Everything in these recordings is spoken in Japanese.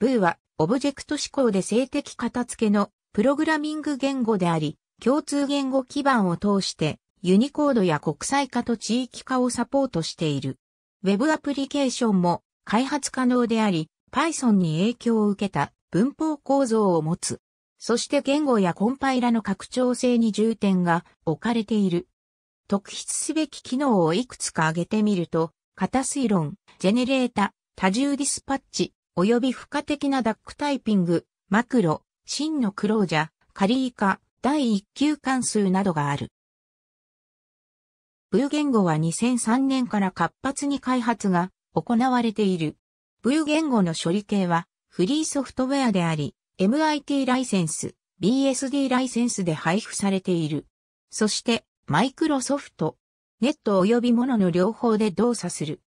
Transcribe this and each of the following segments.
ブーは、オブジェクト指向で性的片付けのプログラミング言語であり、共通言語基盤を通して、ユニコードや国際化と地域化をサポートしている。Web アプリケーションも開発可能であり、Python に影響を受けた文法構造を持つ。そして言語やコンパイラの拡張性に重点が置かれている。特筆すべき機能をいくつか挙げてみると、型推論、ジェネレータ、多重ディスパッチ、及び付加的なダックタイピング、マクロ、真のクロージャ、カリー化、第1級関数などがある。ブー言語は2003年から活発に開発が行われている。ブー言語の処理系はフリーソフトウェアであり、MIT ライセンス、BSD ライセンスで配布されている。そして、マイクロソフト、ネット及びモノの両方で動作する。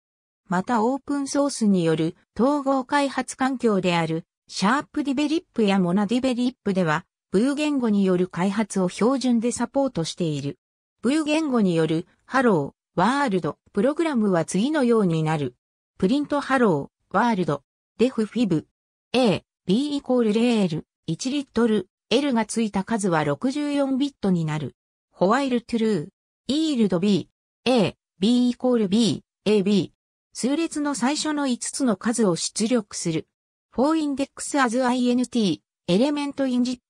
またオープンソースによる統合開発環境であるシャープディベリップやモナディベリップでは、ブー言語による開発を標準でサポートしている。ブー言語によるハロー、ワールド、プログラムは次のようになる。プリントハロー、ワールド、デフフィブ、A、B イコール0 L、1リットル、L がついた数は64ビットになる。ホワイルトゥルー、イールド B、A、B イコール B、AB、数列の最初の5つの数を出力する。for index as int, element in zip,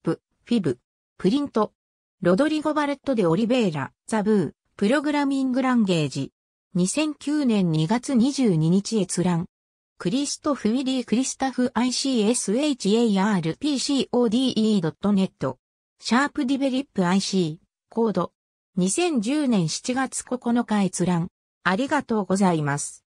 fib, プリント。ロドリゴ・バレットでオリベイラ、ザブー、プログラミングランゲージ。2009年2月22日閲覧。クリストフ・ウィリー・クリスタフ ICSHARPCODE.net。シャープディベリップ IC。コード。2010年7月9日閲覧。ありがとうございます。